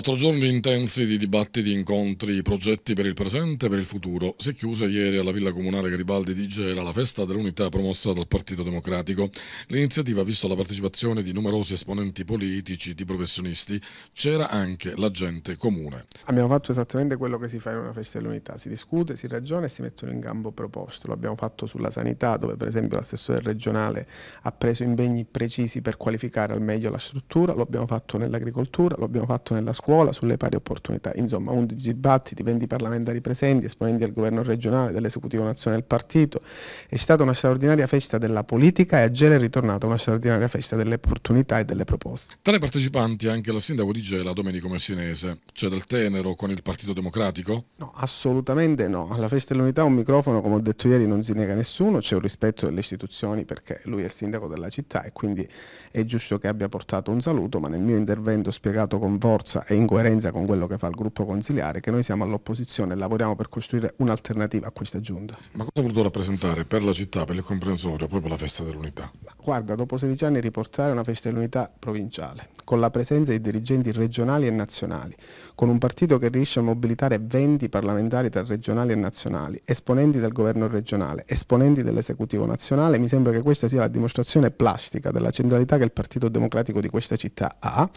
Quattro giorni intensi di dibattiti, incontri, progetti per il presente e per il futuro. Si è chiusa ieri alla Villa Comunale Garibaldi di Gela la festa dell'unità promossa dal Partito Democratico. L'iniziativa ha visto la partecipazione di numerosi esponenti politici, di professionisti. C'era anche la gente comune. Abbiamo fatto esattamente quello che si fa in una festa dell'unità. Si discute, si ragiona e si mettono in campo proposte. Lo abbiamo fatto sulla sanità, dove per esempio l'assessore regionale ha preso impegni precisi per qualificare al meglio la struttura. Lo abbiamo fatto nell'agricoltura, lo abbiamo fatto nella scuola scuola, sulle pari opportunità. Insomma, 11 dibattiti, 20 parlamentari presenti, esponenti del governo regionale, dell'esecutivo nazionale del partito. È stata una straordinaria festa della politica e a Gela è ritornata una straordinaria festa delle opportunità e delle proposte. Tra i partecipanti anche la sindaco di Gela, Domenico Messinese. C'è del tenero con il Partito Democratico? No, assolutamente no. Alla festa dell'unità un microfono, come ho detto ieri, non si nega nessuno, c'è un rispetto delle istituzioni perché lui è il sindaco della città e quindi è giusto che abbia portato un saluto, ma nel mio intervento ho spiegato con forza e in coerenza con quello che fa il gruppo consiliare, che noi siamo all'opposizione e lavoriamo per costruire un'alternativa a questa giunta. Ma cosa ha voluto rappresentare per la città, per il comprensorio, proprio la festa dell'unità? Guarda, dopo 16 anni riportare una festa dell'unità provinciale, con la presenza di dirigenti regionali e nazionali, con un partito che riesce a mobilitare 20 parlamentari tra regionali e nazionali, esponenti del governo regionale, esponenti dell'esecutivo nazionale, mi sembra che questa sia la dimostrazione plastica della centralità che il Partito Democratico di questa città ha,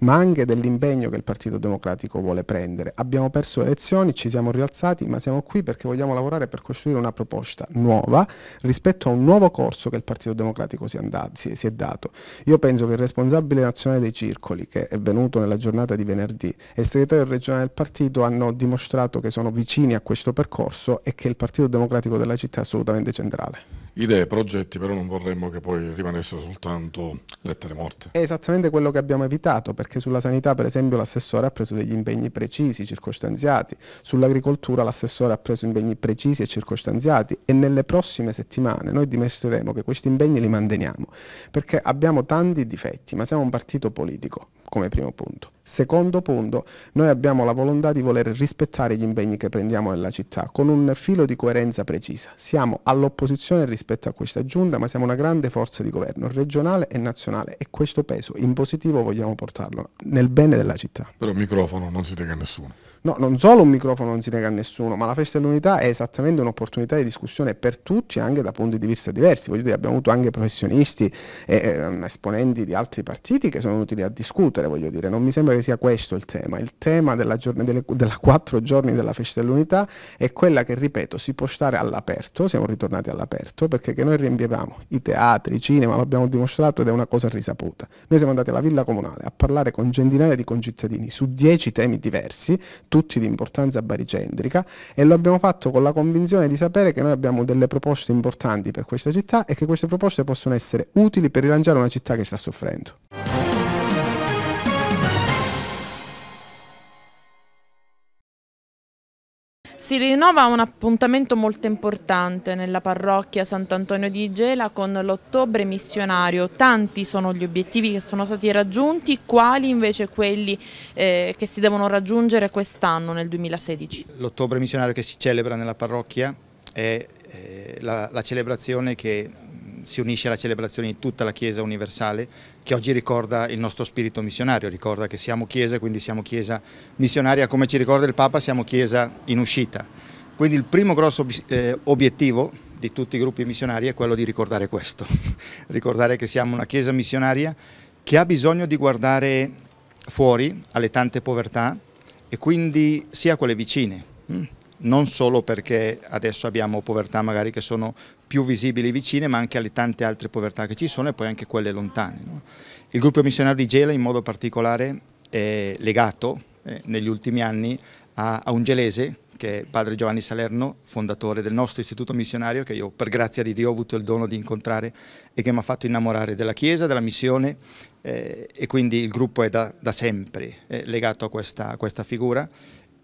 ma anche dell'impegno che che il Partito Democratico vuole prendere. Abbiamo perso le elezioni, ci siamo rialzati, ma siamo qui perché vogliamo lavorare per costruire una proposta nuova rispetto a un nuovo corso che il Partito Democratico si, andato, si, si è dato. Io penso che il responsabile nazionale dei circoli, che è venuto nella giornata di venerdì, e il segretario regionale del partito hanno dimostrato che sono vicini a questo percorso e che il Partito Democratico della città è assolutamente centrale. Idee, progetti, però non vorremmo che poi rimanessero soltanto lettere morte. È esattamente quello che abbiamo evitato, perché sulla sanità, per esempio, la l'assessore ha preso degli impegni precisi, circostanziati, sull'agricoltura l'assessore ha preso impegni precisi e circostanziati e nelle prossime settimane noi dimostreremo che questi impegni li manteniamo, perché abbiamo tanti difetti, ma siamo un partito politico come primo punto. Secondo punto, noi abbiamo la volontà di voler rispettare gli impegni che prendiamo nella città con un filo di coerenza precisa. Siamo all'opposizione rispetto a questa giunta, ma siamo una grande forza di governo regionale e nazionale e questo peso in positivo vogliamo portarlo nel bene della città. Però microfono non si tega a nessuno. No, non solo un microfono non si nega a nessuno, ma la festa dell'unità è esattamente un'opportunità di discussione per tutti, anche da punti di vista diversi. Voglio dire, abbiamo avuto anche professionisti e eh, esponenti di altri partiti che sono utili a discutere, voglio dire. Non mi sembra che sia questo il tema. Il tema della, giorn- delle, della quattro giorni della festa dell'unità è quella che, ripeto, si può stare all'aperto, siamo ritornati all'aperto, perché che noi riempievamo i teatri, i cinema, l'abbiamo dimostrato ed è una cosa risaputa. Noi siamo andati alla Villa Comunale a parlare con centinaia di concittadini su dieci temi diversi, tutti di importanza baricentrica e lo abbiamo fatto con la convinzione di sapere che noi abbiamo delle proposte importanti per questa città e che queste proposte possono essere utili per rilanciare una città che sta soffrendo. Si rinnova un appuntamento molto importante nella parrocchia Sant'Antonio di Gela con l'ottobre missionario. Tanti sono gli obiettivi che sono stati raggiunti, quali invece quelli eh, che si devono raggiungere quest'anno nel 2016? L'ottobre missionario che si celebra nella parrocchia è eh, la, la celebrazione che mm, si unisce alla celebrazione di tutta la Chiesa universale che oggi ricorda il nostro spirito missionario, ricorda che siamo Chiesa, quindi siamo Chiesa missionaria, come ci ricorda il Papa siamo Chiesa in uscita. Quindi il primo grosso eh, obiettivo di tutti i gruppi missionari è quello di ricordare questo, ricordare che siamo una Chiesa missionaria che ha bisogno di guardare fuori alle tante povertà e quindi sia quelle vicine mm, non solo perché adesso abbiamo povertà magari che sono più visibili vicine, ma anche alle tante altre povertà che ci sono e poi anche quelle lontane. No? Il gruppo missionario di Gela in modo particolare è legato eh, negli ultimi anni a, a un gelese che è padre Giovanni Salerno, fondatore del nostro istituto missionario che io per grazia di Dio ho avuto il dono di incontrare e che mi ha fatto innamorare della Chiesa, della missione eh, e quindi il gruppo è da, da sempre eh, legato a questa, a questa figura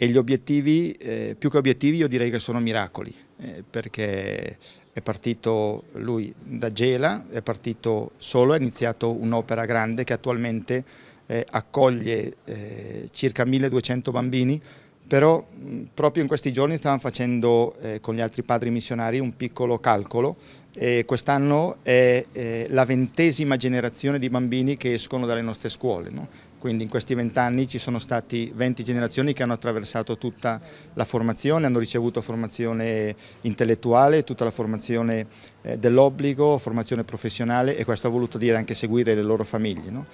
e gli obiettivi, eh, più che obiettivi io direi che sono miracoli, eh, perché è partito lui da Gela, è partito solo, ha iniziato un'opera grande che attualmente eh, accoglie eh, circa 1200 bambini, però mh, proprio in questi giorni stavamo facendo eh, con gli altri padri missionari un piccolo calcolo eh, quest'anno è eh, la ventesima generazione di bambini che escono dalle nostre scuole, no? quindi in questi vent'anni ci sono stati 20 generazioni che hanno attraversato tutta la formazione, hanno ricevuto formazione intellettuale, tutta la formazione eh, dell'obbligo, formazione professionale e questo ha voluto dire anche seguire le loro famiglie. No?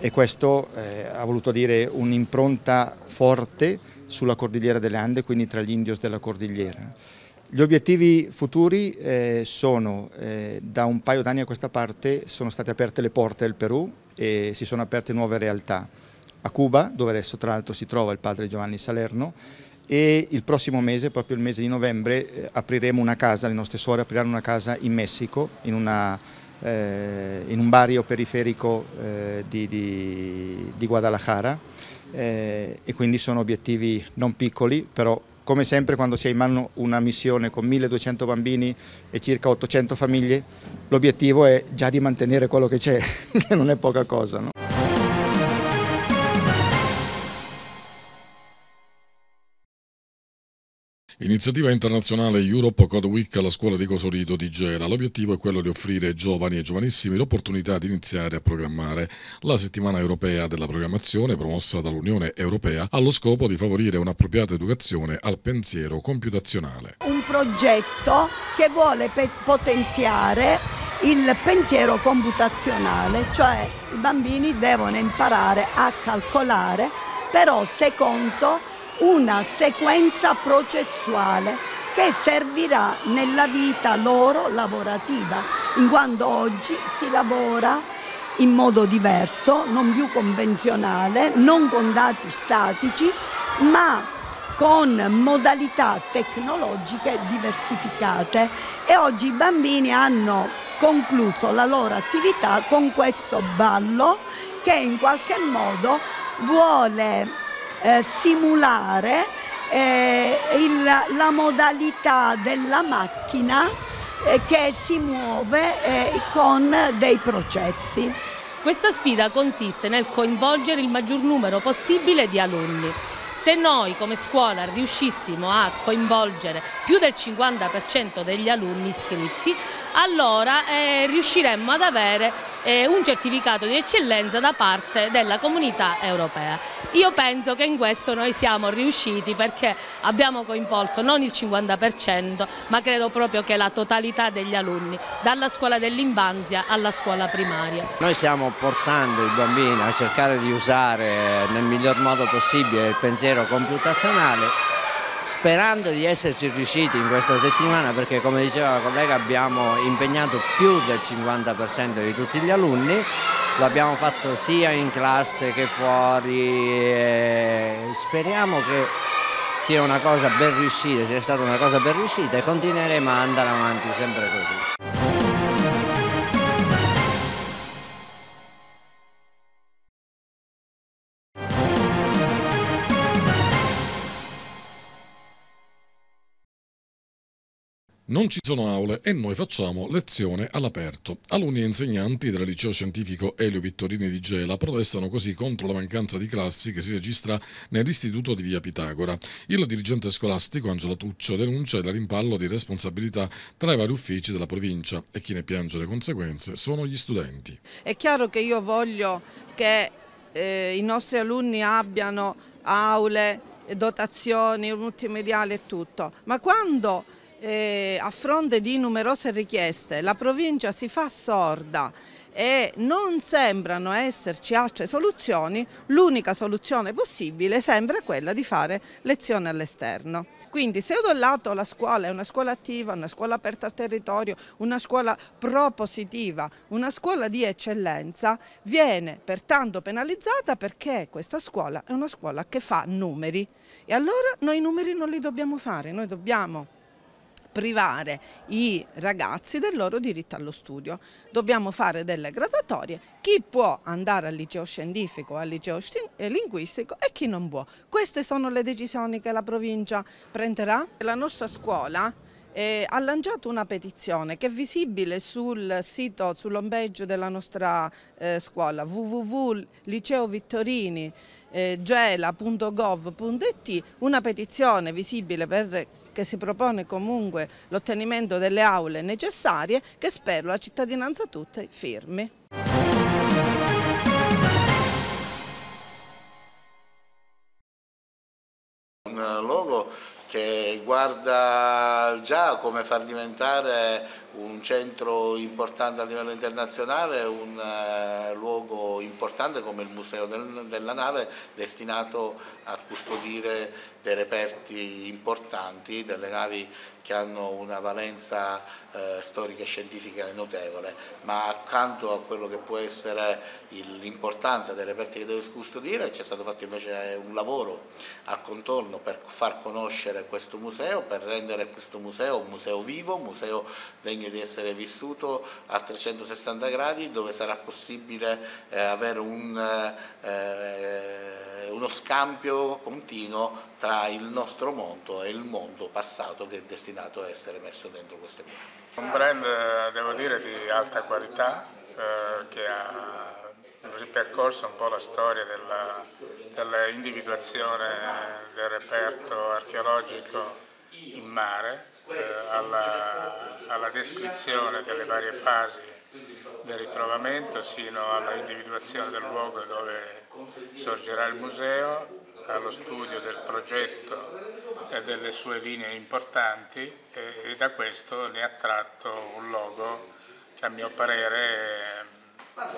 e questo eh, ha voluto dire un'impronta forte sulla Cordigliera delle Ande, quindi tra gli indios della Cordigliera. Gli obiettivi futuri eh, sono, eh, da un paio d'anni a questa parte, sono state aperte le porte del Perù e si sono aperte nuove realtà. A Cuba, dove adesso tra l'altro si trova il padre Giovanni Salerno, e il prossimo mese, proprio il mese di novembre, eh, apriremo una casa, le nostre suore apriranno una casa in Messico, in, una, eh, in un barrio periferico eh, di, di, di Guadalajara. Eh, e quindi sono obiettivi non piccoli, però come sempre quando si ha in mano una missione con 1200 bambini e circa 800 famiglie, l'obiettivo è già di mantenere quello che c'è, che non è poca cosa. No? Iniziativa internazionale Europe Code Week alla scuola di Cosolito di Gera. L'obiettivo è quello di offrire ai giovani e giovanissimi l'opportunità di iniziare a programmare la settimana europea della programmazione promossa dall'Unione Europea ha lo scopo di favorire un'appropriata educazione al pensiero computazionale. Un progetto che vuole potenziare il pensiero computazionale, cioè i bambini devono imparare a calcolare però secondo una sequenza processuale che servirà nella vita loro lavorativa, in quanto oggi si lavora in modo diverso, non più convenzionale, non con dati statici, ma con modalità tecnologiche diversificate e oggi i bambini hanno concluso la loro attività con questo ballo che in qualche modo vuole eh, simulare eh, il, la modalità della macchina eh, che si muove eh, con dei processi. Questa sfida consiste nel coinvolgere il maggior numero possibile di alunni. Se noi come scuola riuscissimo a coinvolgere più del 50% degli alunni iscritti, allora eh, riusciremmo ad avere eh, un certificato di eccellenza da parte della comunità europea. Io penso che in questo noi siamo riusciti perché abbiamo coinvolto non il 50% ma credo proprio che la totalità degli alunni dalla scuola dell'infanzia alla scuola primaria. Noi stiamo portando i bambini a cercare di usare nel miglior modo possibile il pensiero computazionale sperando di esserci riusciti in questa settimana perché come diceva la collega abbiamo impegnato più del 50% di tutti gli alunni l'abbiamo fatto sia in classe che fuori e speriamo che sia una cosa ben riuscita sia stata una cosa ben riuscita e continueremo a andare avanti sempre così Non ci sono aule e noi facciamo lezione all'aperto. Alunni e insegnanti del liceo scientifico Elio Vittorini di Gela protestano così contro la mancanza di classi che si registra nell'istituto di via Pitagora. Il dirigente scolastico Angela Tuccio denuncia il rimpallo di responsabilità tra i vari uffici della provincia e chi ne piange le conseguenze sono gli studenti. È chiaro che io voglio che eh, i nostri alunni abbiano aule, dotazioni, multimediali e tutto, ma quando eh, a fronte di numerose richieste la provincia si fa sorda e non sembrano esserci altre soluzioni, l'unica soluzione possibile sembra quella di fare lezione all'esterno. Quindi se da un lato la scuola è una scuola attiva, una scuola aperta al territorio, una scuola propositiva, una scuola di eccellenza, viene pertanto penalizzata perché questa scuola è una scuola che fa numeri e allora noi numeri non li dobbiamo fare, noi dobbiamo privare i ragazzi del loro diritto allo studio. Dobbiamo fare delle graduatorie, chi può andare al liceo scientifico, al liceo eh, linguistico e chi non può. Queste sono le decisioni che la provincia prenderà. La nostra scuola eh, ha lanciato una petizione che è visibile sul sito, sull'ombeggio della nostra eh, scuola www.liceovittorinigela.gov.it, eh, una petizione visibile per che si propone comunque l'ottenimento delle aule necessarie che spero la cittadinanza tutta firmi. Un logo che guarda già come far diventare un centro importante a livello internazionale, un eh, luogo importante come il Museo della Nave destinato a custodire dei reperti importanti, delle navi che hanno una valenza eh, storica e scientifica notevole, ma accanto a quello che può essere l'importanza dei reperti che deve custodire c'è stato fatto invece eh, un lavoro a contorno per far conoscere questo museo, per rendere questo museo un museo vivo, un museo degno di essere vissuto a 360 gradi dove sarà possibile eh, avere un, eh, eh uno scambio continuo tra il nostro mondo e il mondo passato che è destinato a essere messo dentro queste mura. Un brand, eh, devo dire, di alta qualità eh, che ha ripercorso un po' la storia dell'individuazione del reperto archeologico in mare, eh, alla, alla descrizione delle varie fasi del ritrovamento sino all'individuazione del luogo dove sorgerà il museo allo studio del progetto e delle sue linee importanti e da questo ne ha tratto un logo che a mio parere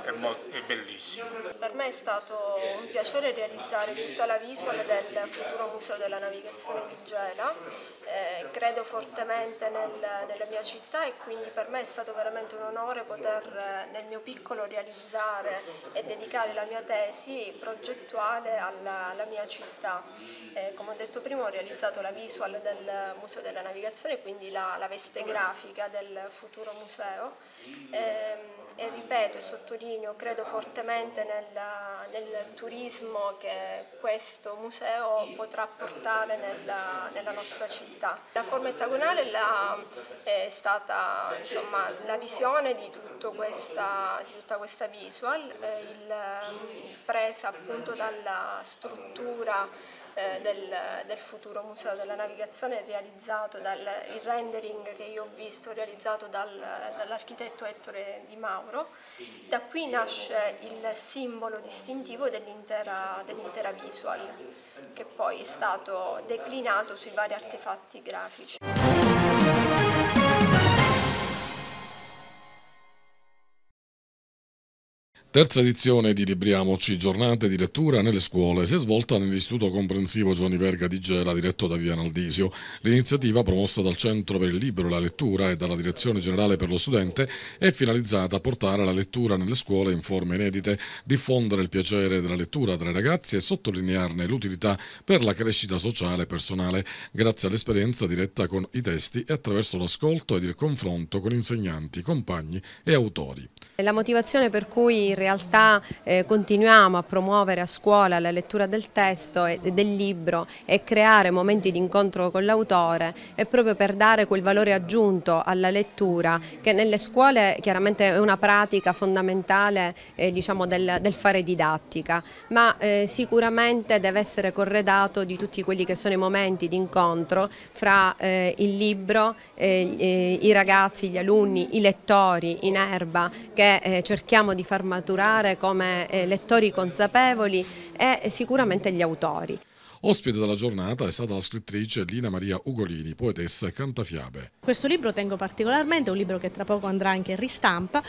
è, è bellissimo. Per me è stato un piacere realizzare tutta la visual del futuro museo della navigazione di Gela, eh, credo fortemente nel, nella mia città e quindi per me è stato veramente un onore poter eh, nel mio piccolo realizzare e dedicare la mia tesi progettuale alla, alla mia città. Eh, come ho detto prima ho realizzato la visual del Museo della Navigazione, quindi la, la veste grafica del futuro museo. Eh, e ripeto e sottolineo, credo fortemente nella, nel turismo che questo museo potrà portare nella, nella nostra città. La forma ettagonale la, è stata insomma, la visione di, questa, tutta questa visual, eh, il, presa appunto dalla struttura eh, del, del, futuro museo della navigazione realizzato dal il rendering che io ho visto realizzato dal, dall'architetto Ettore Di Mauro. Da qui nasce il simbolo distintivo dell'intera dell visual che poi è stato declinato sui vari artefatti grafici. Terza edizione di Libriamoci, giornate di lettura nelle scuole, si è svolta nell'Istituto Comprensivo Giovanni Verga di Gela, diretto da Viviano Aldisio. L'iniziativa, promossa dal Centro per il Libro e la Lettura e dalla Direzione Generale per lo Studente, è finalizzata a portare la lettura nelle scuole in forme inedite, diffondere il piacere della lettura tra i ragazzi e sottolinearne l'utilità per la crescita sociale e personale, grazie all'esperienza diretta con i testi e attraverso l'ascolto ed il confronto con insegnanti, compagni e autori. La motivazione per cui realtà eh, continuiamo a promuovere a scuola la lettura del testo e del libro e creare momenti di incontro con l'autore è proprio per dare quel valore aggiunto alla lettura che nelle scuole chiaramente è una pratica fondamentale eh, diciamo del, del, fare didattica ma eh, sicuramente deve essere corredato di tutti quelli che sono i momenti di incontro fra eh, il libro, eh, i ragazzi, gli alunni, i lettori in erba che eh, cerchiamo di far maturare catturare come eh, lettori consapevoli e sicuramente gli autori. Ospite della giornata è stata la scrittrice Lina Maria Ugolini, poetessa e cantafiabe. Questo libro tengo particolarmente, è un libro che tra poco andrà anche in ristampa,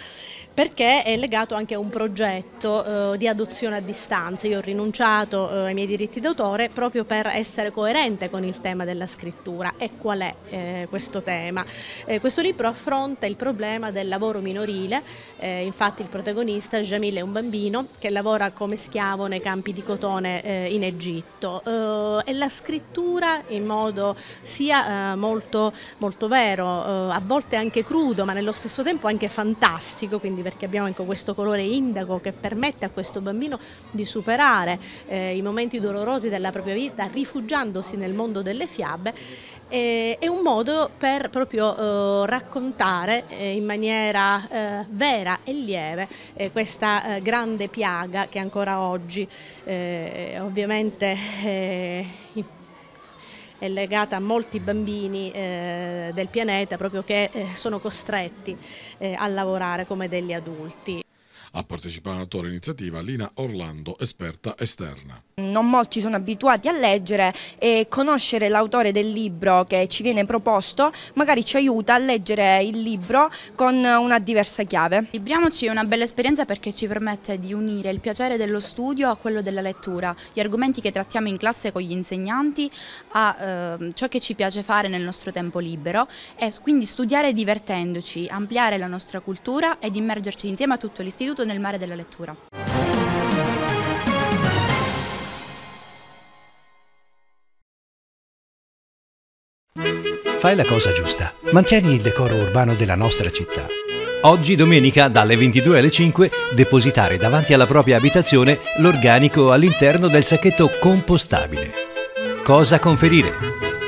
perché è legato anche a un progetto eh, di adozione a distanza. Io ho rinunciato eh, ai miei diritti d'autore proprio per essere coerente con il tema della scrittura. E qual è eh, questo tema? Eh, questo libro affronta il problema del lavoro minorile, eh, infatti il protagonista Jamil è un bambino che lavora come schiavo nei campi di cotone eh, in Egitto eh, e la scrittura in modo sia eh, molto, molto, vero, eh, a volte anche crudo, ma nello stesso tempo anche fantastico, quindi perché abbiamo anche questo colore indago che permette a questo bambino di superare eh, i momenti dolorosi della propria vita rifugiandosi nel mondo delle fiabe eh, è un modo per proprio eh, raccontare eh, in maniera eh, vera e lieve eh, questa grande piaga che ancora oggi ovviamente è legata a molti bambini del pianeta proprio che sono costretti a lavorare come degli adulti. A partecipato all'iniziativa Lina Orlando, esperta esterna. Non molti sono abituati a leggere e conoscere l'autore del libro che ci viene proposto magari ci aiuta a leggere il libro con una diversa chiave. Libriamoci è una bella esperienza perché ci permette di unire il piacere dello studio a quello della lettura, gli argomenti che trattiamo in classe con gli insegnanti a eh, ciò che ci piace fare nel nostro tempo libero e quindi studiare divertendoci, ampliare la nostra cultura ed immergerci insieme a tutto l'istituto soprattutto nel mare della lettura. Fai la cosa giusta. Mantieni il decoro urbano della nostra città. Oggi domenica dalle 22 alle 5 depositare davanti alla propria abitazione l'organico all'interno del sacchetto compostabile. Cosa conferire?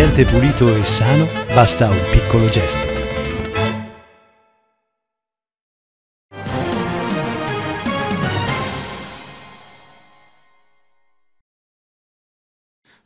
ambiente pulito e sano basta un piccolo gesto.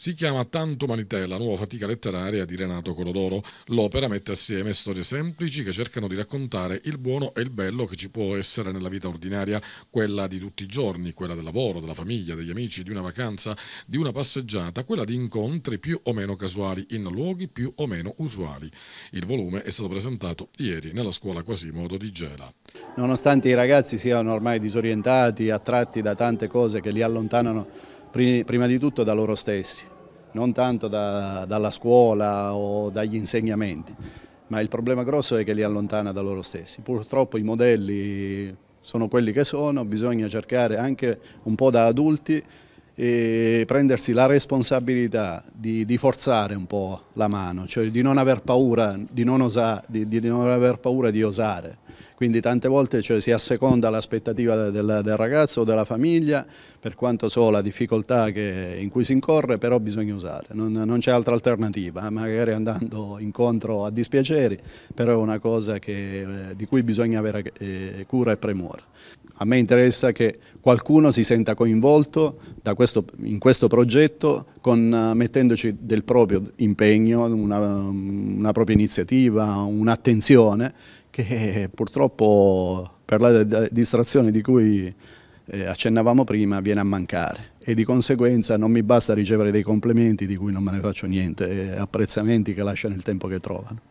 Si chiama Tanto Manitè, la nuova fatica letteraria di Renato Colodoro. L'opera mette assieme storie semplici che cercano di raccontare il buono e il bello che ci può essere nella vita ordinaria, quella di tutti i giorni, quella del lavoro, della famiglia, degli amici, di una vacanza, di una passeggiata, quella di incontri più o meno casuali in luoghi più o meno usuali. Il volume è stato presentato ieri nella scuola Quasimodo di Gela. Nonostante i ragazzi siano ormai disorientati, attratti da tante cose che li allontanano prima di tutto da loro stessi, non tanto da, dalla scuola o dagli insegnamenti, ma il problema grosso è che li allontana da loro stessi. Purtroppo i modelli sono quelli che sono, bisogna cercare anche un po' da adulti e prendersi la responsabilità di, di forzare un po' la mano, cioè di non aver paura di non, osare, di, di non aver paura di osare. Quindi tante volte cioè, si asseconda l'aspettativa del, del, ragazzo o della famiglia, per quanto so la difficoltà che, in cui si incorre, però bisogna usare, non, non c'è altra alternativa, eh. magari andando incontro a dispiaceri, però è una cosa che, eh, di cui bisogna avere eh, cura e premura. A me interessa che qualcuno si senta coinvolto questo, in questo progetto con, eh, mettendoci del proprio impegno, una, una propria iniziativa, un'attenzione che purtroppo per la distrazione di cui eh, accennavamo prima viene a mancare e di conseguenza non mi basta ricevere dei complimenti di cui non me ne faccio niente, eh, apprezzamenti che lasciano il tempo che trovano.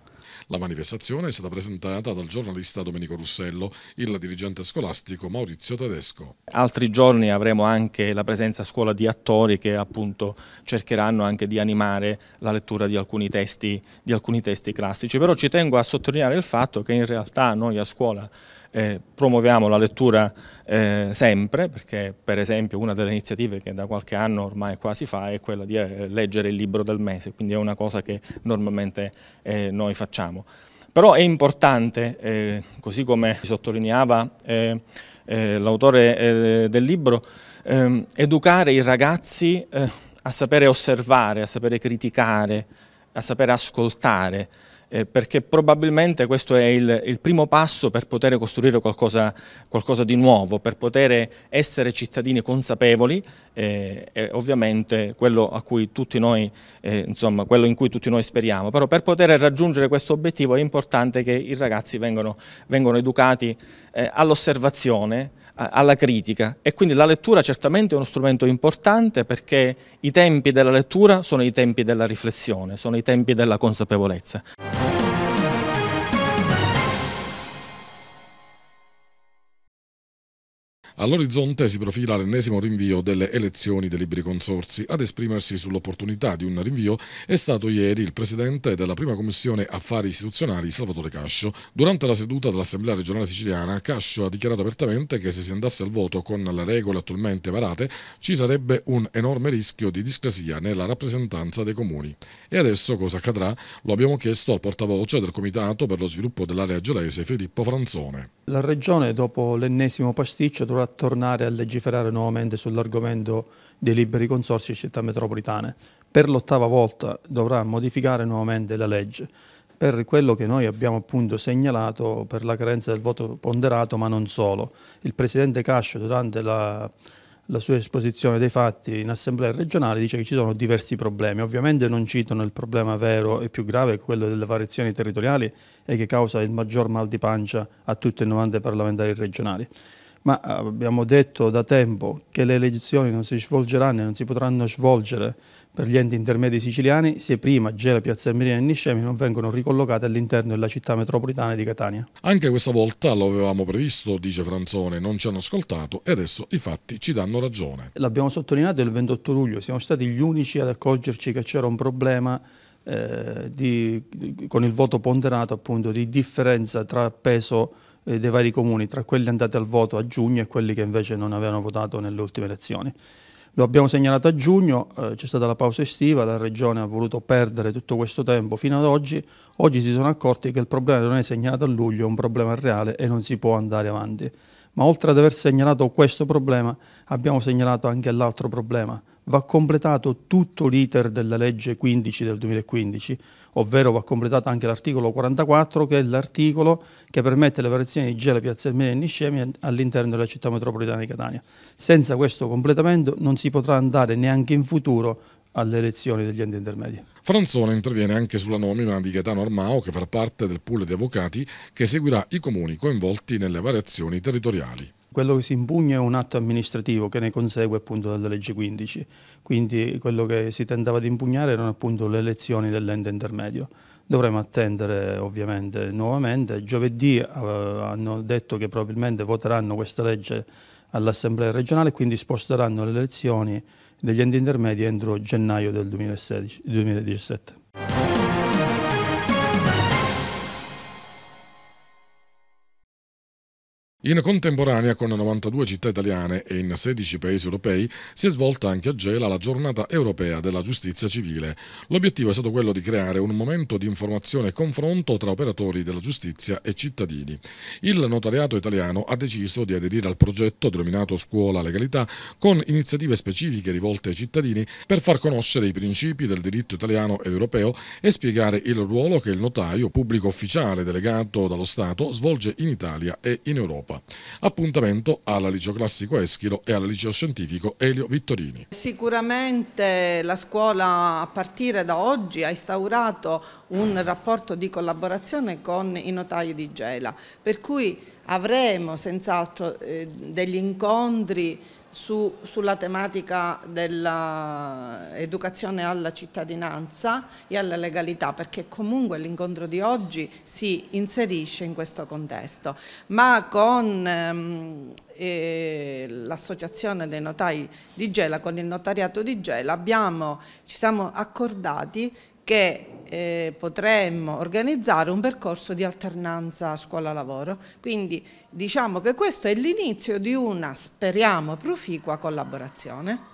La manifestazione è stata presentata dal giornalista Domenico Russello, il dirigente scolastico Maurizio Tedesco. Altri giorni avremo anche la presenza a scuola di attori che appunto cercheranno anche di animare la lettura di alcuni testi, di alcuni testi classici. Però ci tengo a sottolineare il fatto che in realtà noi a scuola eh, promuoviamo la lettura eh, sempre, perché per esempio una delle iniziative che da qualche anno ormai quasi fa è quella di eh, leggere il libro del mese, quindi è una cosa che normalmente eh, noi facciamo. Però è importante, eh, così come sottolineava l'autore del libro, ehm, educare i ragazzi a sapere osservare, a sapere criticare, a sapere ascoltare, eh, perché probabilmente questo è il, il, primo passo per poter costruire qualcosa, qualcosa, di nuovo, per poter essere cittadini consapevoli eh, e ovviamente quello, noi, eh, insomma, quello, in cui tutti noi speriamo, però per poter raggiungere questo obiettivo è importante che i ragazzi vengano, vengano educati eh, all'osservazione, alla critica e quindi la lettura certamente è uno strumento importante perché i tempi della lettura sono i tempi della riflessione, sono i tempi della consapevolezza. All'orizzonte si profila l'ennesimo rinvio delle elezioni dei libri consorsi. Ad esprimersi sull'opportunità di un rinvio è stato ieri il presidente della prima commissione affari istituzionali Salvatore Cascio. Durante la seduta dell'Assemblea regionale siciliana Cascio ha dichiarato apertamente che se si andasse al voto con le regole attualmente varate ci sarebbe un enorme rischio di discrasia nella rappresentanza dei comuni. E adesso cosa accadrà? Lo abbiamo chiesto al portavoce del Comitato per lo sviluppo dell'area giolese, Filippo Franzone. La regione dopo l'ennesimo pasticcio dovrà tornare a legiferare nuovamente sull'argomento dei liberi consorsi e città metropolitane. Per l'ottava volta dovrà modificare nuovamente la legge per quello che noi abbiamo appunto segnalato per la carenza del voto ponderato, ma non solo. Il Presidente Cascio durante la, la sua esposizione dei fatti in assemblea regionale dice che ci sono diversi problemi. Ovviamente non citano il problema vero e più grave, quello delle variazioni territoriali e che causa il maggior mal di pancia a tutti i 90 parlamentari regionali ma eh, abbiamo detto da tempo che le elezioni non si svolgeranno e non si potranno svolgere per gli enti intermedi siciliani se prima Gela, Piazza Emilia e Niscemi non vengono ricollocate all'interno della città metropolitana di Catania. Anche questa volta lo avevamo previsto, dice Franzone, non ci hanno ascoltato e adesso i fatti ci danno ragione. L'abbiamo sottolineato il 28 luglio, siamo stati gli unici ad accorgerci che c'era un problema eh, di, di, con il voto ponderato appunto di differenza tra peso eh, dei vari comuni, tra quelli andati al voto a giugno e quelli che invece non avevano votato nelle ultime elezioni. Lo abbiamo segnalato a giugno, eh, c'è stata la pausa estiva, la Regione ha voluto perdere tutto questo tempo fino ad oggi, oggi si sono accorti che il problema non è segnalato a luglio, è un problema reale e non si può andare avanti. Ma oltre ad aver segnalato questo problema, abbiamo segnalato anche l'altro problema, va completato tutto l'iter della legge 15 del 2015, ovvero va completato anche l'articolo 44 che è l'articolo che permette le variazioni di gele piazzalmine e niscemi all'interno della città metropolitana di Catania. Senza questo completamento non si potrà andare neanche in futuro alle elezioni degli enti intermedi. Franzone interviene anche sulla nomina di Gaetano Armao che farà parte del pool di avvocati che seguirà i comuni coinvolti nelle variazioni territoriali quello che si impugna è un atto amministrativo che ne consegue appunto dalla legge 15, quindi quello che si tentava di impugnare erano appunto le elezioni dell'ente intermedio. Dovremmo attendere ovviamente nuovamente, giovedì eh, hanno detto che probabilmente voteranno questa legge all'Assemblea regionale, e quindi sposteranno le elezioni degli enti intermedi entro gennaio del 2016, 2017. In contemporanea con 92 città italiane e in 16 paesi europei si è svolta anche a Gela la giornata europea della giustizia civile. L'obiettivo è stato quello di creare un momento di informazione e confronto tra operatori della giustizia e cittadini. Il notariato italiano ha deciso di aderire al progetto denominato Scuola Legalità con iniziative specifiche rivolte ai cittadini per far conoscere i principi del diritto italiano ed europeo e spiegare il ruolo che il notaio, pubblico ufficiale delegato dallo Stato, svolge in Italia e in Europa. Coppa. Appuntamento alla Liceo Classico Eschilo e alla Liceo Scientifico Elio Vittorini. Sicuramente la scuola a partire da oggi ha instaurato un rapporto di collaborazione con i notai di Gela, per cui avremo senz'altro eh, degli incontri su, sulla tematica dell'educazione alla cittadinanza e alla legalità perché comunque l'incontro di oggi si inserisce in questo contesto ma con ehm, eh, l'associazione dei notai di Gela con il notariato di Gela abbiamo, ci siamo accordati che eh, potremmo organizzare un percorso di alternanza scuola-lavoro. Quindi diciamo che questo è l'inizio di una, speriamo, proficua collaborazione.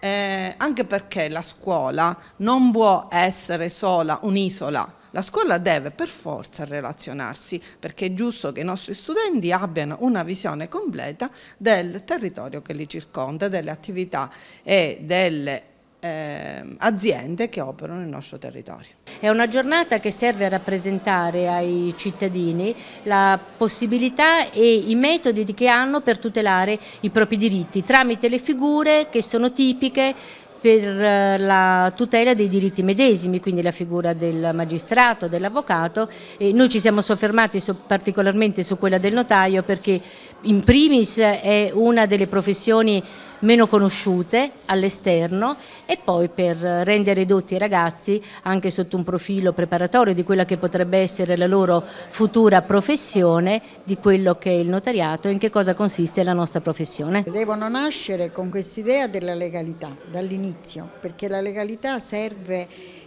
Eh, anche perché la scuola non può essere sola un'isola, la scuola deve per forza relazionarsi perché è giusto che i nostri studenti abbiano una visione completa del territorio che li circonda, delle attività e delle eh, aziende che operano nel nostro territorio. È una giornata che serve a rappresentare ai cittadini la possibilità e i metodi che hanno per tutelare i propri diritti tramite le figure che sono tipiche per eh, la tutela dei diritti medesimi, quindi la figura del magistrato, dell'avvocato. Noi ci siamo soffermati su, particolarmente su quella del notaio perché in primis è una delle professioni meno conosciute all'esterno e poi per rendere dotti i ragazzi anche sotto un profilo preparatorio di quella che potrebbe essere la loro futura professione, di quello che è il notariato e in che cosa consiste la nostra professione. Devono nascere con quest'idea della legalità dall'inizio, perché la legalità serve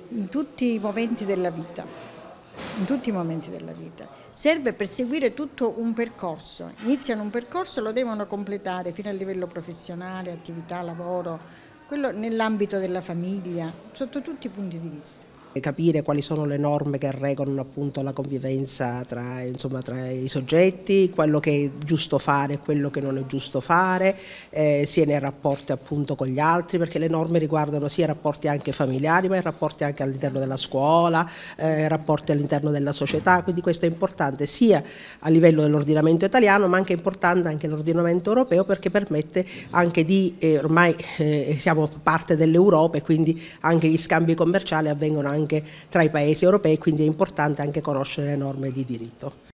in tutti i momenti della vita, in tutti i momenti della vita serve per seguire tutto un percorso. Iniziano un percorso e lo devono completare fino a livello professionale, attività, lavoro, quello nell'ambito della famiglia, sotto tutti i punti di vista capire quali sono le norme che regolano appunto la convivenza tra, insomma, tra, i soggetti, quello che è giusto fare e quello che non è giusto fare, eh, sia nei rapporti appunto con gli altri, perché le norme riguardano sia i rapporti anche familiari, ma i rapporti anche all'interno della scuola, i eh, rapporti all'interno della società, quindi questo è importante sia a livello dell'ordinamento italiano, ma anche importante anche l'ordinamento europeo perché permette anche di, eh, ormai eh, siamo parte dell'Europa e quindi anche gli scambi commerciali avvengono anche anche tra i paesi europei, quindi è importante anche conoscere le norme di diritto.